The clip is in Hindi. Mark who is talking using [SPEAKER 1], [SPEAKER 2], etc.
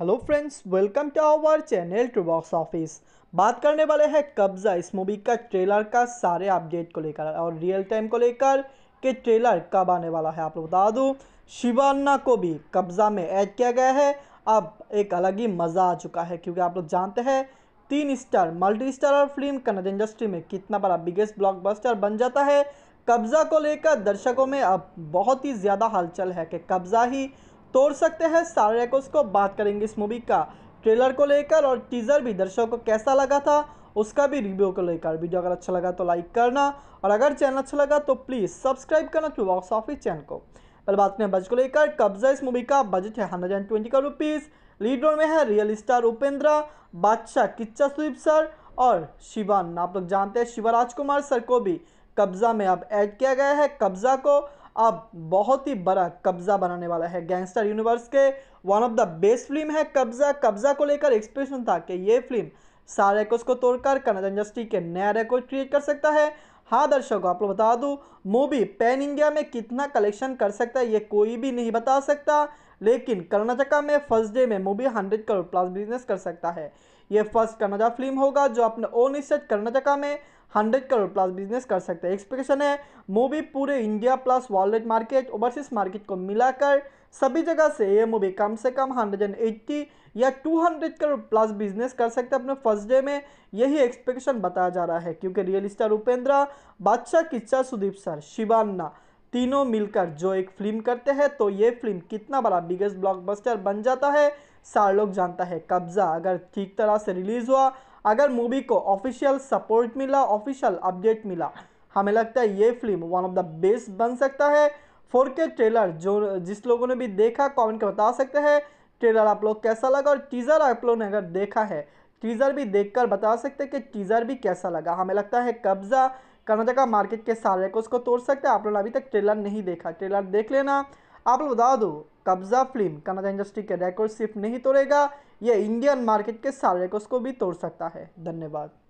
[SPEAKER 1] hello friends welcome to our channel to box office बात करने वाले हैं कब्जा इस मूवी का ट्रेलर का सारे अपडेट को लेकर और रियल टाइम को लेकर के ट्रेलर कब आने वाला है आप लोग बता दूँ शिवाना को भी कब्जा में ऐड किया गया है अब एक अलग ही मज़ा आ चुका है क्योंकि आप लोग जानते हैं तीन star multi starrer film Kannada industry में कितना बड़ा बिगेस्ट ब्लॉकबस्टर बन जाता है कब्ज़ा को लेकर दर्शकों में अब बहुत ही ज़्यादा हलचल है कि कब्ज़ा ही तोड़ सकते हैं सारे रेकॉर्ड्स को बात करेंगे इस मूवी का ट्रेलर को लेकर और टीज़र भी दर्शकों को कैसा लगा था उसका भी रिव्यू को लेकर वीडियो अगर अच्छा लगा तो लाइक करना और अगर चैनल अच्छा लगा तो प्लीज़ सब्सक्राइब करना टू बॉक्स ऑफिस चैनल को पहले बात करें बजट को लेकर कब्जा इस मूवी का बजट है hundred and twenty crore rupees lead role में है रियल स्टार उपेंद्र बादशाह किच्चा सुदीप सर और शिवान आप लोग जानते हैं शिवराज कुमार सर को भी कब्जा में अब ऐड किया गया है कब्जा को अब बहुत ही बड़ा कब्जा बनाने वाला है गैंगस्टर यूनिवर्स के one of the best film है कब्जा कब्जा को लेकर एक्सप्रेशन था कि ये फिल्म सारे रेकॉर्ड्स को तोड़कर कन्नड़ इंडस्ट्री के नया रेकॉर्ड क्रिएट कर सकता है हाँ दर्शकों आप लोग बता दूँ मूवी पैन इंडिया में कितना कलेक्शन कर सकता है ये कोई भी नहीं बता सकता लेकिन कर्नाटका में फर्स्ट डे में movie hundred crore plus business कर सकता है ये फर्स्ट कर्नाटा फिल्म होगा जो अपने ओन स्टेट कर्नाटका में हंड्रेड करोड़ प्लस बिजनेस कर सकते हैं एक्सपेक्टेशन है मूवी पूरे India plus world market overseas market को मिलाकर सभी जगह से ये मूवी कम से कम 180 या 200 करोड़ प्लस बिजनेस कर सकते हैं अपने फर्स्ट डे में यही एक्सपेक्टेशन बताया जा रहा है क्योंकि रियल स्टार उपेंद्र बादशाह किच्चा सुदीप सर शिवान्ना तीनों मिलकर जो एक फिल्म करते हैं तो ये फिल्म कितना बड़ा बिगेस्ट ब्लॉकबस्टर बन जाता है सारे लोग जानता है कब्जा अगर ठीक तरह से रिलीज़ हुआ अगर मूवी को ऑफिशियल सपोर्ट मिला ऑफिशियल अपडेट मिला हमें लगता है ये film one of the best बन सकता है फोर के ट्रेलर जो जिस लोगों ने भी देखा कॉमेंट कर बता सकते हैं ट्रेलर आप लोग कैसा लगा और टीज़र आप लोगों ने अगर देखा है टीज़र भी देखकर बता सकते हैं कि टीज़र भी कैसा लगा हमें लगता है कब्ज़ा कर्नाटका मार्केट के सारे को उसको तोड़ सकता है आप लोग अभी तक ट्रेलर नहीं देखा ट्रेलर देख लेना आप लोग बता दो कब्जा फिल्म कन्नड़ा इंडस्ट्री के रेकॉर्ड सिर्फ नहीं तोड़ेगा यह इंडियन मार्केट के सारे को उसको भी तोड़ सकता है धन्यवाद